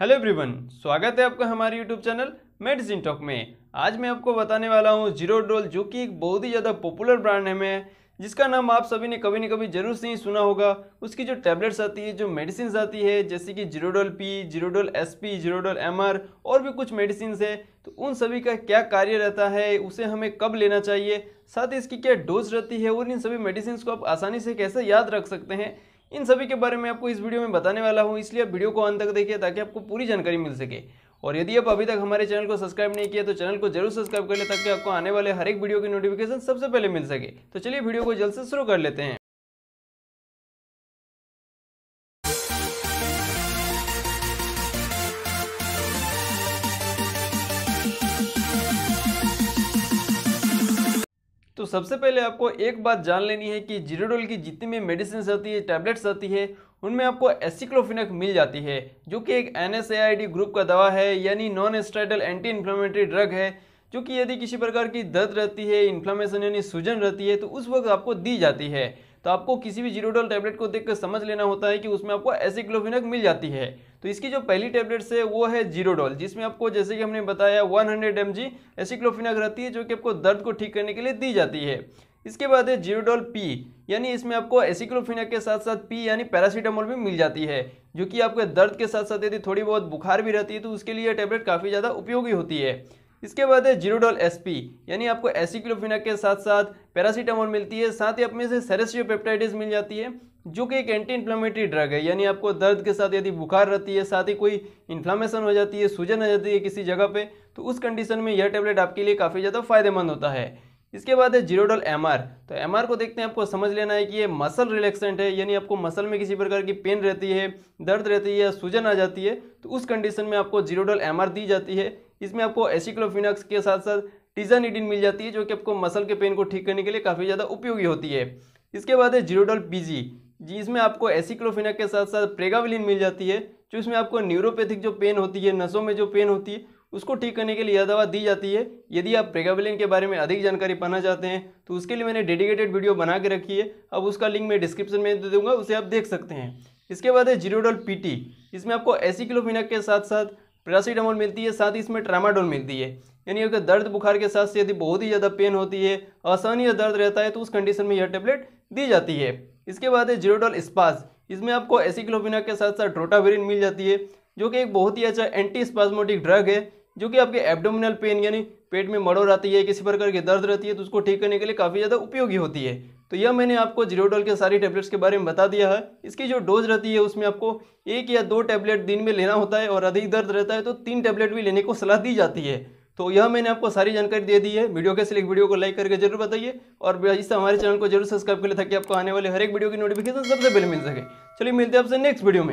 hello everyone स्वागत है आपका हमारे यूट्यूब चैनल मेडिसिन टॉक में आज मैं आपको बताने वाला हूँ जीरो डोल जो कि एक बहुत ही ज़्यादा पॉपुलर ब्रांड है मैं जिसका नाम आप सभी ने कभी ना कभी जरूर से ही सुना होगा उसकी जो टैबलेट्स आती है जो मेडिसिन आती है जैसे कि Zerodol P Zerodol S P Zerodol M और भी कुछ मेडिसिन है तो उन सभी का क्या कार्य रहता है उसे हमें कब लेना चाहिए साथ ही इसकी क्या डोज रहती है और इन सभी मेडिसिन को आप आसानी से कैसे याद रख सकते हैं इन सभी के बारे में आपको इस वीडियो में बताने वाला हूँ इसलिए आप वीडियो को अंत तक देखिए ताकि आपको पूरी जानकारी मिल सके और यदि आप अभी तक हमारे चैनल को सब्सक्राइब नहीं किया तो चैनल को जरूर सब्सक्राइब कर लें ताकि आपको आने वाले हर एक वीडियो की नोटिफिकेशन सबसे पहले मिल सके तो चलिए वीडियो को जल्द से शुरू कर लेते हैं सबसे पहले आपको एक बात जान लेनी है कि जीरोडोल की जितनी भी मेडिसिन आती है टैबलेट्स आती है उनमें आपको एसिक्लोफिनक मिल जाती है जो कि एक एन ग्रुप का दवा है यानी non steroidal anti inflammatory drug है जो कि यदि किसी प्रकार की दर्द रहती है इन्फ्लामेशन यानी सूजन रहती है तो उस वक्त आपको दी जाती है तो आपको किसी भी जीरोडोल टैबलेट को देखकर समझ लेना होता है कि उसमें आपको एसिक्लोफिनक मिल जाती है तो इसकी जो पहली टेबलेट्स है वो है जीरोडॉल जिसमें आपको जैसे कि हमने बताया 100 हंड्रेड एम जी एसिक्लोफिनाक रहती है जो कि आपको दर्द को ठीक करने के लिए दी जाती है इसके बाद है जीरोडॉल पी यानी इसमें आपको एसिक्लोफिनाक के साथ साथ पी यानी पैरासीटामोल भी मिल जाती है जो कि आपके दर्द के साथ साथ यदि थोड़ी बहुत बुखार भी रहती है तो उसके लिए यह टेबलेट काफ़ी ज़्यादा उपयोगी होती है इसके बाद है जीरोडोल एसपी यानी आपको एसिक्लोफिना के साथ साथ पैरासीटामोल मिलती है साथ ही अपने में से सेरेसियोपेप्टाइटिस मिल जाती है जो कि एक एंटी इन्फ्लामेटरी ड्रग है यानी आपको दर्द के साथ यदि बुखार रहती है साथ ही कोई इन्फ्लामेशन हो जाती है सूजन हो जाती है किसी जगह पे तो उस कंडीशन में यह टैबलेट आपके लिए काफ़ी ज़्यादा फायदेमंद होता है इसके बाद है जीरोडल एम तो एम को देखते हैं आपको समझ लेना है कि ये मसल रिलैक्सेंट है यानी आपको मसल में किसी प्रकार की पेन रहती है दर्द रहती है सूजन आ जाती है तो उस कंडीशन में आपको जीरोडल एम दी जाती है इसमें आपको एसिक्लोफिनक्स के साथ साथ टीजानिडिन मिल जाती है जो कि आपको मसल के पेन को ठीक करने के लिए काफ़ी ज़्यादा उपयोगी होती है इसके बाद है जीरोडल पीजी जी इसमें आपको एसिक्लोफिनक के साथ साथ प्रेगाविलिन मिल जाती है जो इसमें आपको न्यूरोपैथिक जो पेन होती है नसों में जो पेन होती है उसको ठीक करने के लिए यह दवा दी जाती है यदि आप प्रेगाबिलिन के बारे में अधिक जानकारी पाना चाहते हैं तो उसके लिए मैंने डेडिकेटेड वीडियो बना के रखी है अब उसका लिंक मैं डिस्क्रिप्शन में दे दूंगा उसे आप देख सकते हैं इसके बाद है जीरोडोल पी इसमें आपको एसिक्लोफिनाक के साथ साथ पैरासीटामोल मिलती है साथ ही इसमें ट्रामाडोल मिलती है यानी अगर दर्द बुखार के साथ से यदि बहुत ही ज़्यादा पेन होती है आसानी या दर्द रहता है तो उस कंडीशन में यह टेबलेट दी जाती है इसके बाद है जीरोडोल स्पास इसमें आपको एसिक्लोफिनाक के साथ साथ ड्रोटावेरिन मिल जाती है जो कि एक बहुत ही अच्छा एंटी स्पाजमोटिक ड्रग है जो कि आपके एब्डोमिनल पेन यानी पेट में मड़ो रहती है किसी प्रकार की दर्द रहती है तो उसको ठीक करने के लिए काफ़ी ज़्यादा उपयोगी होती है तो यह मैंने आपको जीरोडोल के सारी टैबलेट्स के बारे में बता दिया है इसकी जो डोज रहती है उसमें आपको एक या दो टैबलेट दिन में लेना होता है और अधिक दर्द रहता है तो तीन टैबलेट भी लेने को सलाह दी जाती है तो यह मैंने आपको सारी जानकारी दे दी है वीडियो कैसे लिख वीडियो को लाइक करके जरूर बताइए और इससे हमारे चैनल को जरूर सब्सक्राइब कर ले ताकि आपको आने वाले हर एक वीडियो की नोटिफिकेशन सबसे पहले मिल सके चलिए मिलते हैं आपसे नेक्स्ट वीडियो में